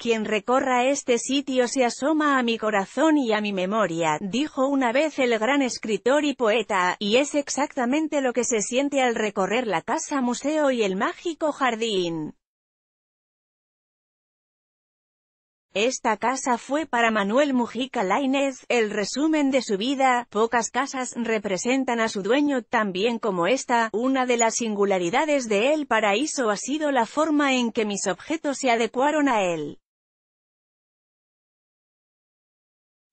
Quien recorra este sitio se asoma a mi corazón y a mi memoria, dijo una vez el gran escritor y poeta, y es exactamente lo que se siente al recorrer la casa museo y el mágico jardín. Esta casa fue para Manuel Mujica Lainez, el resumen de su vida, pocas casas representan a su dueño tan bien como esta, una de las singularidades de El Paraíso ha sido la forma en que mis objetos se adecuaron a él.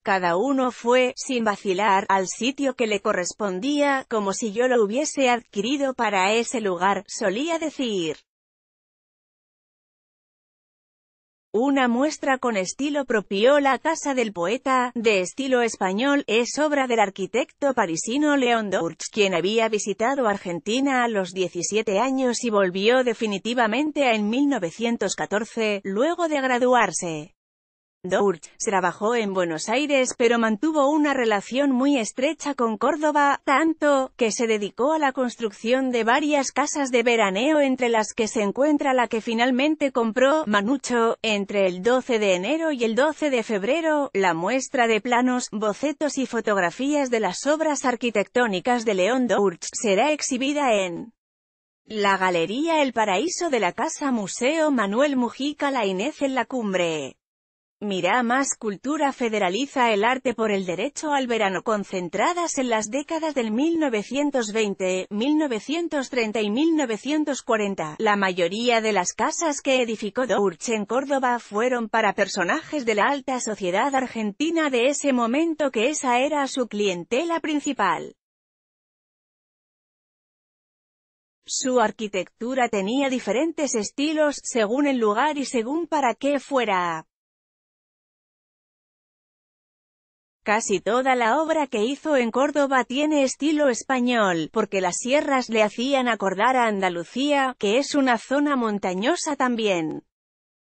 Cada uno fue, sin vacilar, al sitio que le correspondía, como si yo lo hubiese adquirido para ese lugar, solía decir. Una muestra con estilo propio La Casa del Poeta, de estilo español, es obra del arquitecto parisino León D'Orch, quien había visitado Argentina a los 17 años y volvió definitivamente en 1914, luego de graduarse. Dourch trabajó en Buenos Aires pero mantuvo una relación muy estrecha con Córdoba, tanto, que se dedicó a la construcción de varias casas de veraneo entre las que se encuentra la que finalmente compró, Manucho, entre el 12 de enero y el 12 de febrero, la muestra de planos, bocetos y fotografías de las obras arquitectónicas de León Dourch será exhibida en la Galería El Paraíso de la Casa Museo Manuel Mujica La Inés en la Cumbre. Mirá más cultura federaliza el arte por el derecho al verano concentradas en las décadas del 1920, 1930 y 1940. La mayoría de las casas que edificó urche en Córdoba fueron para personajes de la alta sociedad argentina de ese momento que esa era su clientela principal. Su arquitectura tenía diferentes estilos según el lugar y según para qué fuera. Casi toda la obra que hizo en Córdoba tiene estilo español, porque las sierras le hacían acordar a Andalucía, que es una zona montañosa también.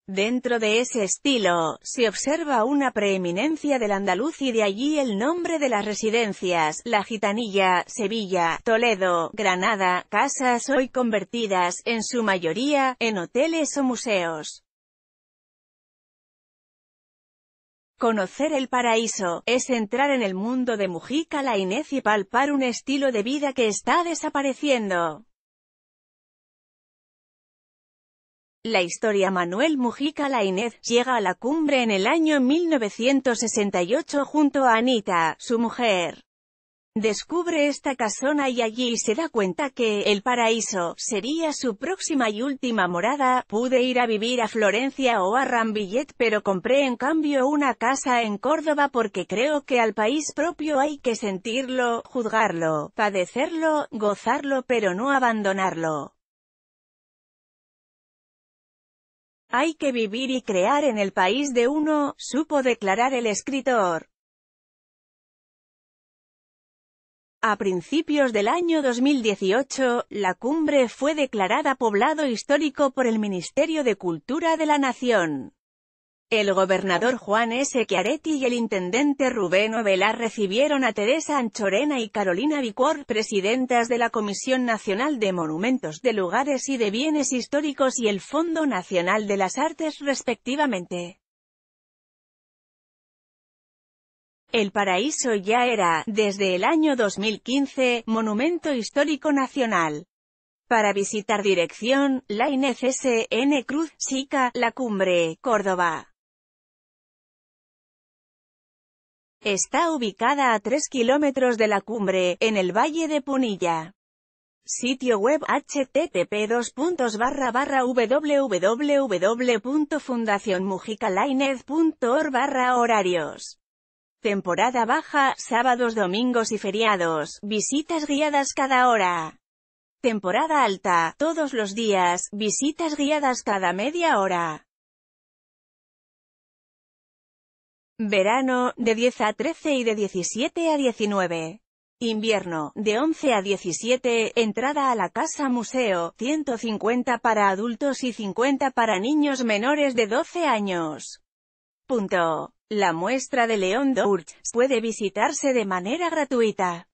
Dentro de ese estilo, se observa una preeminencia del andaluz y de allí el nombre de las residencias, La Gitanilla, Sevilla, Toledo, Granada, casas hoy convertidas, en su mayoría, en hoteles o museos. Conocer el paraíso, es entrar en el mundo de Mujica la Inés y palpar un estilo de vida que está desapareciendo. La historia Manuel Mujica Lainez llega a la cumbre en el año 1968 junto a Anita, su mujer. Descubre esta casona y allí se da cuenta que, el paraíso, sería su próxima y última morada, pude ir a vivir a Florencia o a Rambillet pero compré en cambio una casa en Córdoba porque creo que al país propio hay que sentirlo, juzgarlo, padecerlo, gozarlo pero no abandonarlo. Hay que vivir y crear en el país de uno, supo declarar el escritor. A principios del año 2018, la cumbre fue declarada poblado histórico por el Ministerio de Cultura de la Nación. El gobernador Juan S. Chiaretti y el intendente Rubén Novela recibieron a Teresa Anchorena y Carolina Vicor, presidentas de la Comisión Nacional de Monumentos de Lugares y de Bienes Históricos y el Fondo Nacional de las Artes respectivamente. El paraíso ya era, desde el año 2015, Monumento Histórico Nacional. Para visitar dirección, la S.N. Cruz, Sica, La Cumbre, Córdoba. Está ubicada a 3 kilómetros de la cumbre, en el Valle de Punilla. Sitio web http barra horarios temporada baja, sábados, domingos y feriados, visitas guiadas cada hora. Temporada alta, todos los días, visitas guiadas cada media hora. Verano, de 10 a 13 y de 17 a 19. Invierno, de 11 a 17, entrada a la Casa Museo, 150 para adultos y 50 para niños menores de 12 años. Punto. La muestra de León Dourch puede visitarse de manera gratuita.